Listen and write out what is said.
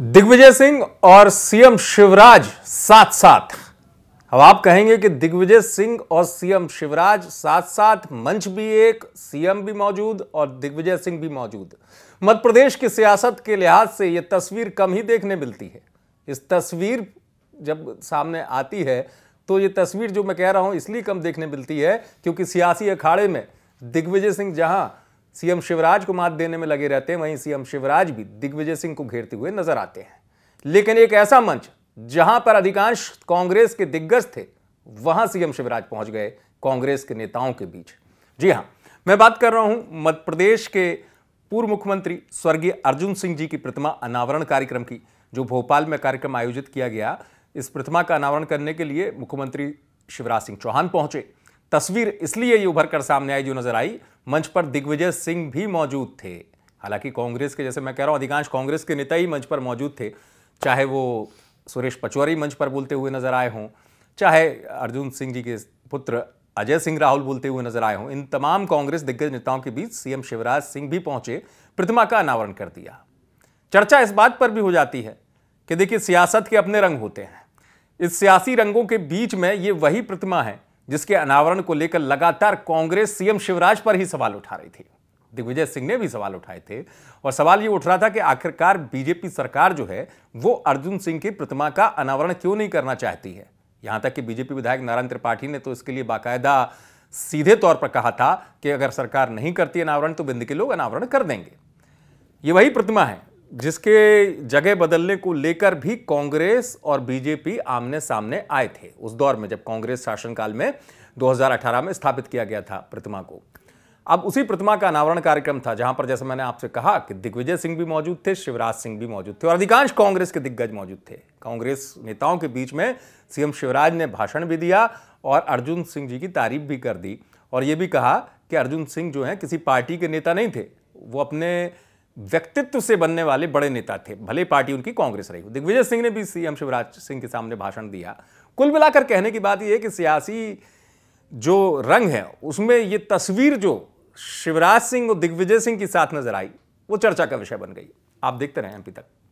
दिग्विजय सिंह और सीएम शिवराज साथ साथ अब आप कहेंगे कि दिग्विजय सिंह और सीएम शिवराज साथ साथ मंच भी एक सीएम भी मौजूद और दिग्विजय सिंह भी मौजूद मध्य प्रदेश की सियासत के लिहाज से यह तस्वीर कम ही देखने मिलती है इस तस्वीर जब सामने आती है तो ये तस्वीर जो मैं कह रहा हूं इसलिए कम देखने मिलती है क्योंकि सियासी अखाड़े में दिग्विजय सिंह जहां सीएम शिवराज को मात देने में लगे रहते हैं वहीं सीएम शिवराज भी दिग्विजय सिंह को घेरते हुए नजर आते हैं लेकिन एक ऐसा मंच जहां पर अधिकांश कांग्रेस के दिग्गज थे वहां सीएम शिवराज पहुंच गए कांग्रेस के नेताओं के बीच जी हां मैं बात कर रहा हूं मध्य प्रदेश के पूर्व मुख्यमंत्री स्वर्गीय अर्जुन सिंह जी की प्रतिमा अनावरण कार्यक्रम की जो भोपाल में कार्यक्रम आयोजित किया गया इस प्रतिमा का अनावरण करने के लिए मुख्यमंत्री शिवराज सिंह चौहान पहुंचे तस्वीर इसलिए ये उभर कर सामने आई जो नजर आई मंच पर दिग्विजय सिंह भी मौजूद थे हालांकि कांग्रेस के जैसे मैं कह रहा हूँ अधिकांश कांग्रेस के नेता ही मंच पर मौजूद थे चाहे वो सुरेश पचौरी मंच पर बोलते हुए नजर आए हों चाहे अर्जुन सिंह जी के पुत्र अजय सिंह राहुल बोलते हुए नजर आए हों इन तमाम कांग्रेस दिग्गज नेताओं के बीच सीएम शिवराज सिंह भी पहुंचे प्रतिमा का अनावरण कर दिया चर्चा इस बात पर भी हो जाती है कि देखिए सियासत के अपने रंग होते हैं इस सियासी रंगों के बीच में ये वही प्रतिमा है जिसके अनावरण को लेकर लगातार कांग्रेस सीएम शिवराज पर ही सवाल उठा रही थी दिग्विजय सिंह ने भी सवाल उठाए थे और सवाल ये उठ रहा था कि आखिरकार बीजेपी सरकार जो है वो अर्जुन सिंह की प्रतिमा का अनावरण क्यों नहीं करना चाहती है यहां तक कि बीजेपी विधायक नारायण त्रिपाठी ने तो इसके लिए बाकायदा सीधे तौर पर कहा था कि अगर सरकार नहीं करती अनावरण तो बिंद के लोग अनावरण कर देंगे ये वही प्रतिमा है जिसके जगह बदलने को लेकर भी कांग्रेस और बीजेपी आमने सामने आए थे उस दौर में जब कांग्रेस शासनकाल में 2018 में स्थापित किया गया था प्रतिमा को अब उसी प्रतिमा का अनावरण कार्यक्रम था जहां पर जैसे मैंने आपसे कहा कि दिग्विजय सिंह भी मौजूद थे शिवराज सिंह भी मौजूद थे और अधिकांश कांग्रेस के दिग्गज मौजूद थे कांग्रेस नेताओं के बीच में सीएम शिवराज ने भाषण भी दिया और अर्जुन सिंह जी की तारीफ भी कर दी और ये भी कहा कि अर्जुन सिंह जो हैं किसी पार्टी के नेता नहीं थे वो अपने व्यक्तित्व से बनने वाले बड़े नेता थे भले पार्टी उनकी कांग्रेस रही हो दिग्विजय सिंह ने भी सीएम शिवराज सिंह के सामने भाषण दिया कुल मिलाकर कहने की बात यह है कि सियासी जो रंग है उसमें ये तस्वीर जो शिवराज सिंह और दिग्विजय सिंह के साथ नजर आई वो चर्चा का विषय बन गई आप देखते रहे एमपी तक